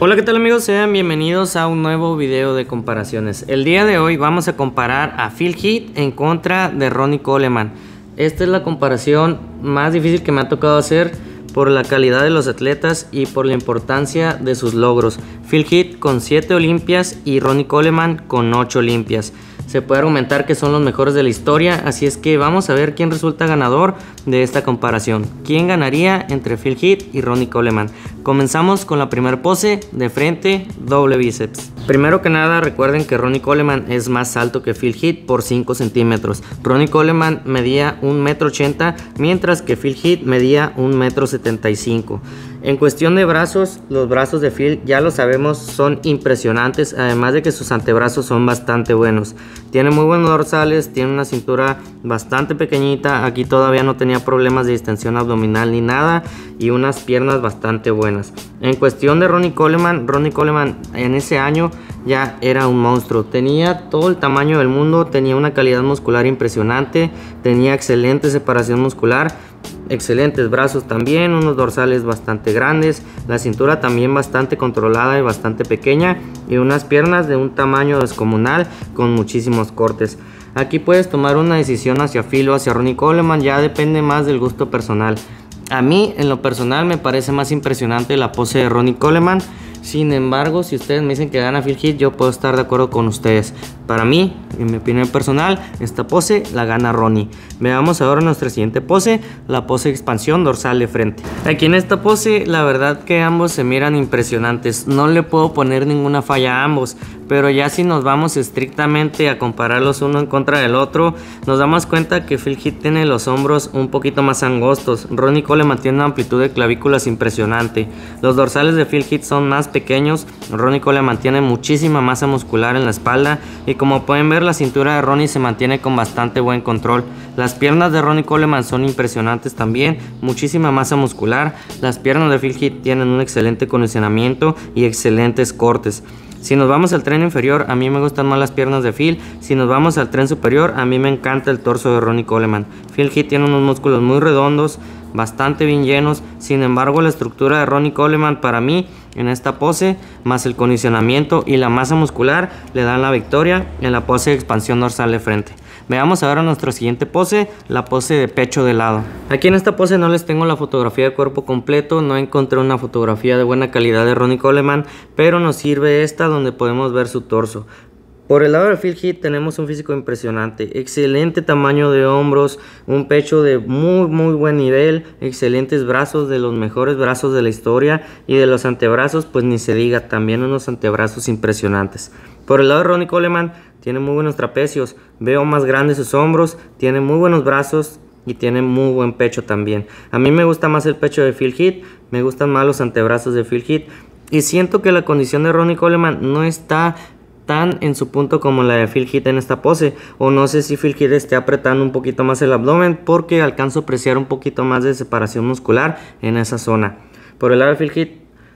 Hola qué tal amigos, sean bienvenidos a un nuevo video de comparaciones. El día de hoy vamos a comparar a Phil Heath en contra de Ronnie Coleman. Esta es la comparación más difícil que me ha tocado hacer por la calidad de los atletas y por la importancia de sus logros. Phil Heath con 7 Olimpias y Ronnie Coleman con 8 Olimpias se puede argumentar que son los mejores de la historia, así es que vamos a ver quién resulta ganador de esta comparación. ¿Quién ganaría entre Phil Heath y Ronnie Coleman? Comenzamos con la primera pose, de frente, doble bíceps. Primero que nada, recuerden que Ronnie Coleman es más alto que Phil Heath por 5 centímetros. Ronnie Coleman medía 1,80m, mientras que Phil Heath medía 1,75m. En cuestión de brazos, los brazos de Phil ya lo sabemos son impresionantes, además de que sus antebrazos son bastante buenos. Tiene muy buenos dorsales, tiene una cintura bastante pequeñita, aquí todavía no tenía problemas de distensión abdominal ni nada y unas piernas bastante buenas. En cuestión de Ronnie Coleman, Ronnie Coleman en ese año ya era un monstruo, tenía todo el tamaño del mundo, tenía una calidad muscular impresionante, tenía excelente separación muscular excelentes brazos también, unos dorsales bastante grandes, la cintura también bastante controlada y bastante pequeña y unas piernas de un tamaño descomunal con muchísimos cortes. Aquí puedes tomar una decisión hacia Phil o hacia Ronnie Coleman, ya depende más del gusto personal. A mí, en lo personal, me parece más impresionante la pose de Ronnie Coleman, sin embargo, si ustedes me dicen que gana Phil Heath, yo puedo estar de acuerdo con ustedes. Para mí, en mi opinión personal, esta pose la gana Ronnie. Veamos ahora nuestra siguiente pose, la pose expansión dorsal de frente. Aquí en esta pose, la verdad que ambos se miran impresionantes. No le puedo poner ninguna falla a ambos, pero ya si nos vamos estrictamente a compararlos uno en contra del otro, nos damos cuenta que Phil Heath tiene los hombros un poquito más angostos. Ronnie Cole mantiene una amplitud de clavículas impresionante. Los dorsales de Phil Heath son más pequeños, Ronnie Coleman mantiene muchísima masa muscular en la espalda y como pueden ver la cintura de Ronnie se mantiene con bastante buen control. Las piernas de Ronnie Coleman son impresionantes también, muchísima masa muscular, las piernas de Phil Heath tienen un excelente condicionamiento y excelentes cortes. Si nos vamos al tren inferior, a mí me gustan más las piernas de Phil. Si nos vamos al tren superior, a mí me encanta el torso de Ronnie Coleman. Phil Heath tiene unos músculos muy redondos, bastante bien llenos. Sin embargo, la estructura de Ronnie Coleman para mí en esta pose, más el condicionamiento y la masa muscular le dan la victoria en la pose de expansión dorsal de frente. Veamos ahora nuestra siguiente pose, la pose de pecho de lado. Aquí en esta pose no les tengo la fotografía de cuerpo completo, no encontré una fotografía de buena calidad de Ronnie Coleman, pero nos sirve esta donde podemos ver su torso. Por el lado de Phil Heath tenemos un físico impresionante, excelente tamaño de hombros, un pecho de muy muy buen nivel, excelentes brazos de los mejores brazos de la historia y de los antebrazos pues ni se diga, también unos antebrazos impresionantes. Por el lado de Ronnie Coleman tiene muy buenos trapecios, veo más grandes sus hombros, tiene muy buenos brazos, y tiene muy buen pecho también. A mí me gusta más el pecho de Phil Heath, me gustan más los antebrazos de Phil Heath y siento que la condición de Ronnie Coleman no está tan en su punto como la de Phil Heath en esta pose. O no sé si Phil Heath esté apretando un poquito más el abdomen porque alcanzo a apreciar un poquito más de separación muscular en esa zona. Por el lado de Phil Heath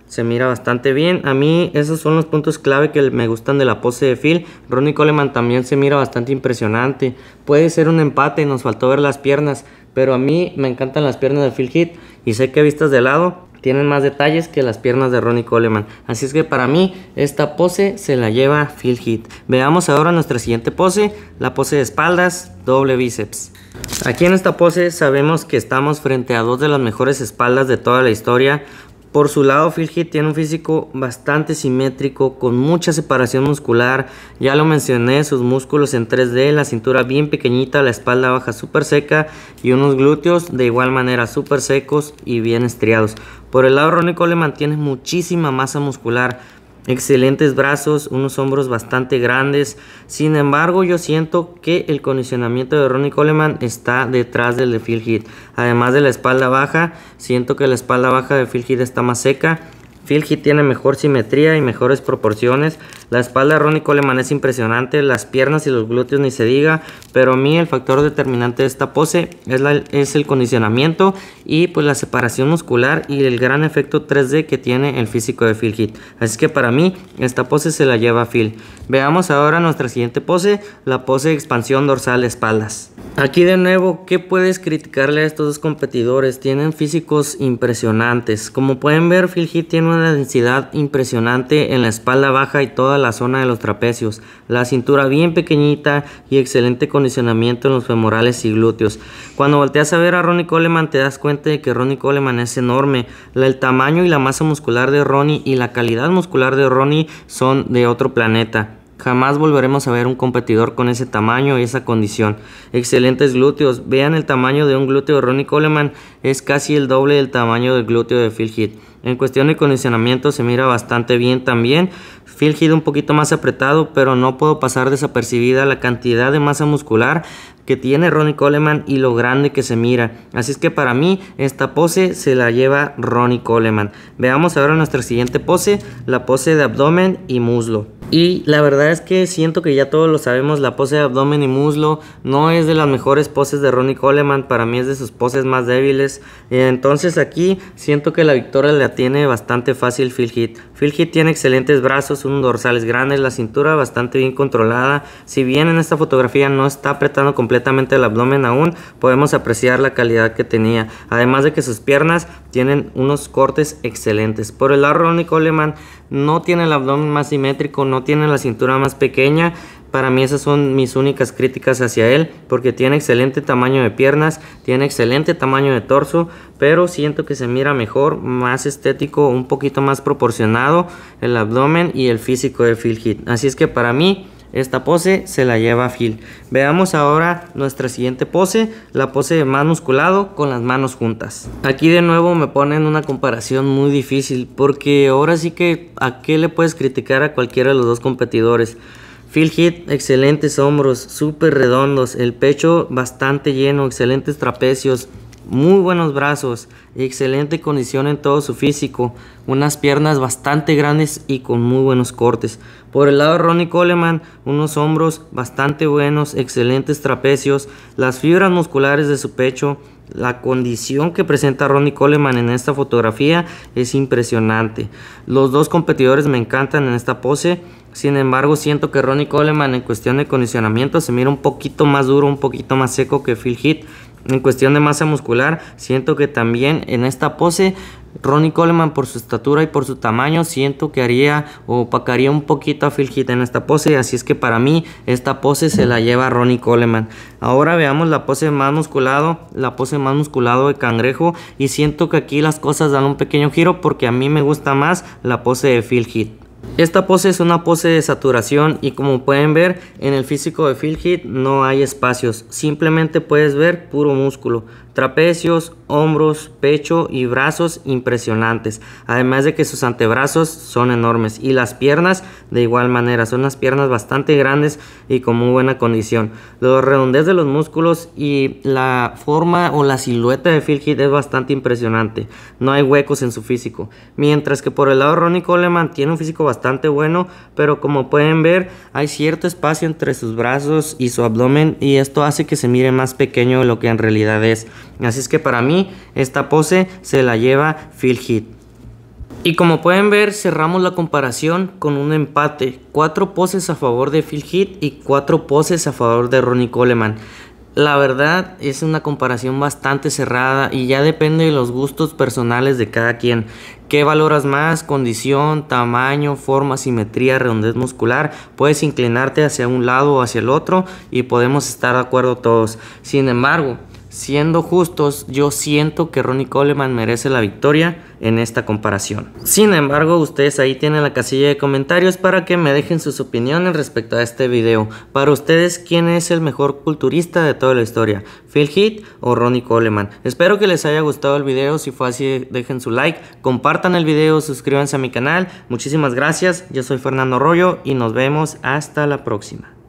se mira bastante bien. A mí esos son los puntos clave que me gustan de la pose de Phil. Ronnie Coleman también se mira bastante impresionante. Puede ser un empate, nos faltó ver las piernas. Pero a mí me encantan las piernas de Phil Heath y sé que vistas de lado tienen más detalles que las piernas de Ronnie Coleman. Así es que para mí esta pose se la lleva Phil Heath. Veamos ahora nuestra siguiente pose, la pose de espaldas, doble bíceps. Aquí en esta pose sabemos que estamos frente a dos de las mejores espaldas de toda la historia, por su lado, Phil Heath tiene un físico bastante simétrico, con mucha separación muscular. Ya lo mencioné, sus músculos en 3D, la cintura bien pequeñita, la espalda baja súper seca y unos glúteos de igual manera súper secos y bien estriados. Por el lado, Ronnie Coleman tiene muchísima masa muscular excelentes brazos, unos hombros bastante grandes. Sin embargo, yo siento que el condicionamiento de Ronnie Coleman está detrás del de Phil Heath. Además de la espalda baja, siento que la espalda baja de Phil Heath está más seca. Phil Heath tiene mejor simetría y mejores proporciones. La espalda de Ronnie Coleman es impresionante, las piernas y los glúteos ni se diga, pero a mí el factor determinante de esta pose es, la, es el condicionamiento y pues la separación muscular y el gran efecto 3D que tiene el físico de Phil Heath. Así que para mí esta pose se la lleva Phil. Veamos ahora nuestra siguiente pose, la pose de expansión dorsal de espaldas. Aquí de nuevo, ¿qué puedes criticarle a estos dos competidores? Tienen físicos impresionantes. Como pueden ver, Phil Heath tiene una densidad impresionante en la espalda baja y toda la la zona de los trapecios, la cintura bien pequeñita y excelente condicionamiento en los femorales y glúteos. Cuando volteas a ver a Ronnie Coleman te das cuenta de que Ronnie Coleman es enorme. El tamaño y la masa muscular de Ronnie y la calidad muscular de Ronnie son de otro planeta. Jamás volveremos a ver un competidor con ese tamaño y esa condición. Excelentes glúteos. Vean el tamaño de un glúteo de Ronnie Coleman. Es casi el doble del tamaño del glúteo de Phil Heath. En cuestión de condicionamiento se mira bastante bien también. Feel un poquito más apretado, pero no puedo pasar desapercibida la cantidad de masa muscular que tiene Ronnie Coleman y lo grande que se mira. Así es que para mí esta pose se la lleva Ronnie Coleman. Veamos ahora nuestra siguiente pose, la pose de abdomen y muslo. Y la verdad es que siento que ya todos lo sabemos, la pose de abdomen y muslo no es de las mejores poses de Ronnie Coleman, para mí es de sus poses más débiles. Entonces aquí siento que la victoria la tiene bastante fácil Phil Heath. Phil Heath tiene excelentes brazos, unos dorsales grandes, la cintura bastante bien controlada. Si bien en esta fotografía no está apretando completamente el abdomen aún, podemos apreciar la calidad que tenía. Además de que sus piernas tienen unos cortes excelentes. Por el lado Ronnie Coleman no tiene el abdomen más simétrico, no tiene la cintura más pequeña. Para mí esas son mis únicas críticas hacia él, porque tiene excelente tamaño de piernas, tiene excelente tamaño de torso, pero siento que se mira mejor, más estético, un poquito más proporcionado el abdomen y el físico de Phil Heath. Así es que para mí esta pose se la lleva Phil. Veamos ahora nuestra siguiente pose, la pose de más musculado con las manos juntas. Aquí de nuevo me ponen una comparación muy difícil porque ahora sí que a qué le puedes criticar a cualquiera de los dos competidores. Phil Hit, excelentes hombros, súper redondos, el pecho bastante lleno, excelentes trapecios, muy buenos brazos, excelente condición en todo su físico, unas piernas bastante grandes y con muy buenos cortes. Por el lado de Ronnie Coleman, unos hombros bastante buenos, excelentes trapecios, las fibras musculares de su pecho, la condición que presenta Ronnie Coleman en esta fotografía es impresionante. Los dos competidores me encantan en esta pose. Sin embargo, siento que Ronnie Coleman en cuestión de condicionamiento se mira un poquito más duro, un poquito más seco que Phil Heath. En cuestión de masa muscular, siento que también en esta pose, Ronnie Coleman por su estatura y por su tamaño, siento que haría o opacaría un poquito a Phil Heath en esta pose. Así es que para mí esta pose se la lleva Ronnie Coleman. Ahora veamos la pose más musculado, la pose más musculado de Cangrejo. Y siento que aquí las cosas dan un pequeño giro porque a mí me gusta más la pose de Phil Heath. Esta pose es una pose de saturación y como pueden ver en el físico de Phil Heath no hay espacios, simplemente puedes ver puro músculo, trapecios, hombros, pecho y brazos impresionantes, además de que sus antebrazos son enormes y las piernas de igual manera, son unas piernas bastante grandes y con muy buena condición. La redondez de los músculos y la forma o la silueta de Phil Heath es bastante impresionante, no hay huecos en su físico, mientras que por el lado Ronnie Coleman tiene un físico bastante bastante bueno, pero como pueden ver hay cierto espacio entre sus brazos y su abdomen y esto hace que se mire más pequeño de lo que en realidad es. Así es que para mí esta pose se la lleva Phil Heath. Y como pueden ver, cerramos la comparación con un empate. Cuatro poses a favor de Phil Heath y cuatro poses a favor de Ronnie Coleman. La verdad es una comparación bastante cerrada y ya depende de los gustos personales de cada quien. ¿Qué valoras más? Condición, tamaño, forma, simetría, redondez muscular. Puedes inclinarte hacia un lado o hacia el otro y podemos estar de acuerdo todos. Sin embargo, Siendo justos, yo siento que Ronnie Coleman merece la victoria en esta comparación. Sin embargo, ustedes ahí tienen la casilla de comentarios para que me dejen sus opiniones respecto a este video. Para ustedes, ¿quién es el mejor culturista de toda la historia? ¿Phil Heath o Ronnie Coleman? Espero que les haya gustado el video. Si fue así, dejen su like, compartan el video, suscríbanse a mi canal. Muchísimas gracias. Yo soy Fernando Arroyo y nos vemos hasta la próxima.